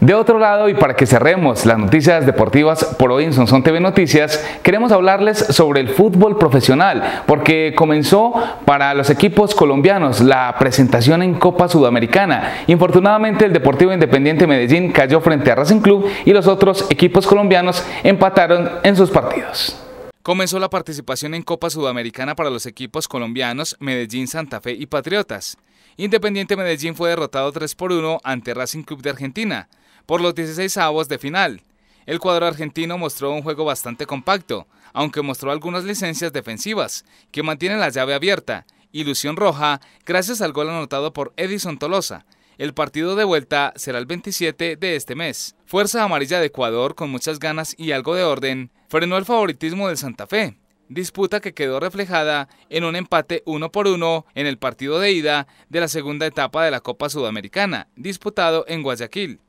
De otro lado, y para que cerremos las noticias deportivas por hoy en Sonson TV Noticias, queremos hablarles sobre el fútbol profesional, porque comenzó para los equipos colombianos la presentación en Copa Sudamericana. Infortunadamente, el Deportivo Independiente Medellín cayó frente a Racing Club y los otros equipos colombianos empataron en sus partidos comenzó la participación en Copa Sudamericana para los equipos colombianos Medellín, Santa Fe y Patriotas. Independiente Medellín fue derrotado 3 por 1 ante Racing Club de Argentina por los 16 avos de final. El cuadro argentino mostró un juego bastante compacto, aunque mostró algunas licencias defensivas, que mantienen la llave abierta. Ilusión roja, gracias al gol anotado por Edison Tolosa, el partido de vuelta será el 27 de este mes. Fuerza Amarilla de Ecuador, con muchas ganas y algo de orden, frenó el favoritismo del Santa Fe, disputa que quedó reflejada en un empate uno por uno en el partido de ida de la segunda etapa de la Copa Sudamericana, disputado en Guayaquil.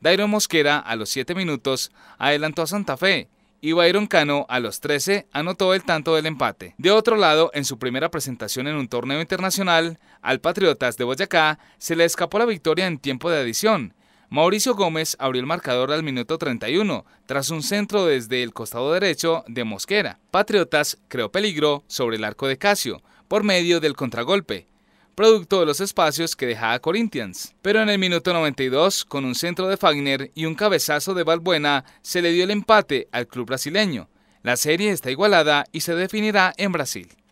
Dairon Mosquera a los 7 minutos adelantó a Santa Fe y Byron Cano a los 13 anotó el tanto del empate. De otro lado, en su primera presentación en un torneo internacional, al Patriotas de Boyacá se le escapó la victoria en tiempo de adición, Mauricio Gómez abrió el marcador al minuto 31, tras un centro desde el costado derecho de Mosquera. Patriotas creó peligro sobre el arco de Casio, por medio del contragolpe, producto de los espacios que dejaba Corinthians. Pero en el minuto 92, con un centro de Fagner y un cabezazo de Balbuena, se le dio el empate al club brasileño. La serie está igualada y se definirá en Brasil.